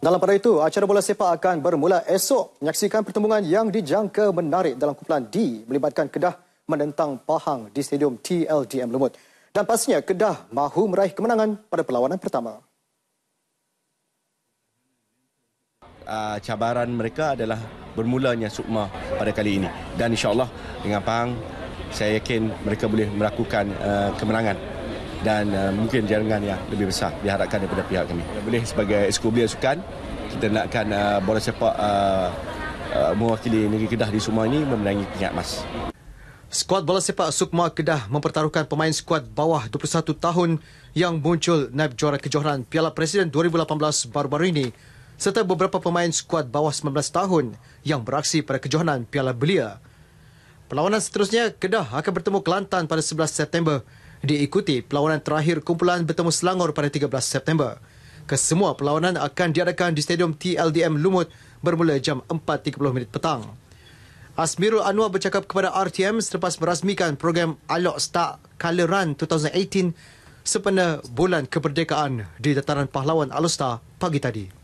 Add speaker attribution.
Speaker 1: Dalam pada itu, acara bola sepak akan bermula esok. Menyaksikan pertembungan yang dijangka menarik dalam kumpulan D melibatkan Kedah menentang Pahang di Stadium TLDM Lumut. Dan pastinya Kedah mahu meraih kemenangan pada perlawanan pertama.
Speaker 2: Uh, cabaran mereka adalah bermulanya Sukma pada kali ini. Dan insyaAllah dengan Pahang, saya yakin mereka boleh melakukan uh, ah, kemenangan dan uh, mungkin jaringan yang lebih besar diharapkan daripada pihak kami. Ya, boleh sebagai sekubia sukan, kita nakkan uh, bola sepak uh, uh, mewakili negeri Kedah di semua ini memenangi pingat emas.
Speaker 1: Skuad bola sepak Sukma Kedah mempertaruhkan pemain skuad bawah 21 tahun yang muncul naib juara kejohanan Piala Presiden 2018 baru-baru ini serta beberapa pemain skuad bawah 19 tahun yang beraksi pada kejohanan Piala Belia. Perlawanan seterusnya, Kedah akan bertemu Kelantan pada 11 September diikuti perlawanan terakhir kumpulan bertemu Selangor pada 13 September. Kesemua perlawanan akan diadakan di Stadium TLDM Lumut bermula jam 4.30 petang. Asmirul Anwar bercakap kepada RTM selepas merasmikan program Alok Start Color Run 2018 sepenuh bulan kemerdekaan di Dataran Pahlawan Alostar pagi tadi.